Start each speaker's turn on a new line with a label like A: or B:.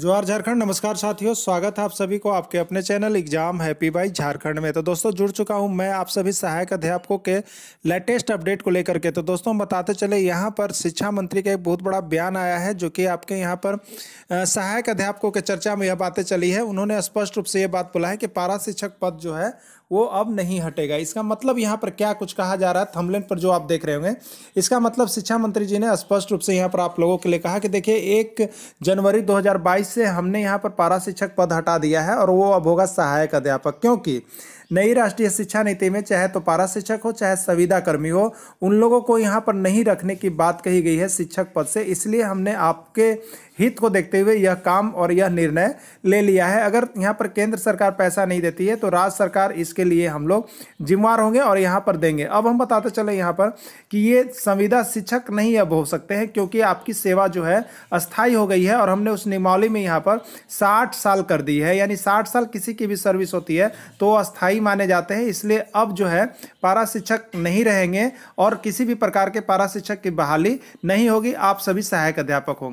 A: जोहार झारखंड नमस्कार साथियों स्वागत है आप सभी को आपके अपने चैनल एग्जाम हैप्पी बाई झारखंड में तो दोस्तों जुड़ चुका हूं मैं आप सभी सहायक अध्यापकों के लेटेस्ट अपडेट को लेकर के तो दोस्तों हम बताते चले यहां पर शिक्षा मंत्री का एक बहुत बड़ा बयान आया है जो कि आपके यहाँ पर सहायक अध्यापकों के चर्चा में यह बातें चली है उन्होंने स्पष्ट रूप से ये बात बोला है कि पारा शिक्षक पद जो है वो अब नहीं हटेगा इसका मतलब यहाँ पर क्या कुछ कहा जा रहा है थमलेन पर जो आप देख रहे होंगे इसका मतलब शिक्षा मंत्री जी ने स्पष्ट रूप से यहाँ पर आप लोगों के लिए कहा कि देखिए एक जनवरी से हमने यहाँ पर पारा शिक्षक पद हटा दिया है और वो अब होगा सहायक अध्यापक क्योंकि नई राष्ट्रीय शिक्षा नीति में चाहे तो पारा शिक्षक हो चाहे संविदा कर्मी हो उन लोगों को यहाँ पर नहीं रखने की बात कही गई है शिक्षक पद से इसलिए हमने आपके हित को देखते हुए यह काम और यह निर्णय ले लिया है अगर यहाँ पर केंद्र सरकार पैसा नहीं देती है तो राज्य सरकार इसके लिए हम लोग जिम्मेवार होंगे और यहाँ पर देंगे अब हम बताते चले यहाँ पर कि ये संविदा शिक्षक नहीं अब हो सकते हैं क्योंकि आपकी सेवा जो है अस्थायी हो गई है और हमने उस नियमावली में यहाँ पर साठ साल कर दी है यानी साठ साल किसी की भी सर्विस होती है तो अस्थायी सही माने जाते हैं इसलिए अब जो है पारा शिक्षक नहीं रहेंगे और किसी भी प्रकार के पारा शिक्षक की बहाली नहीं होगी आप सभी सहायक अध्यापक होंगे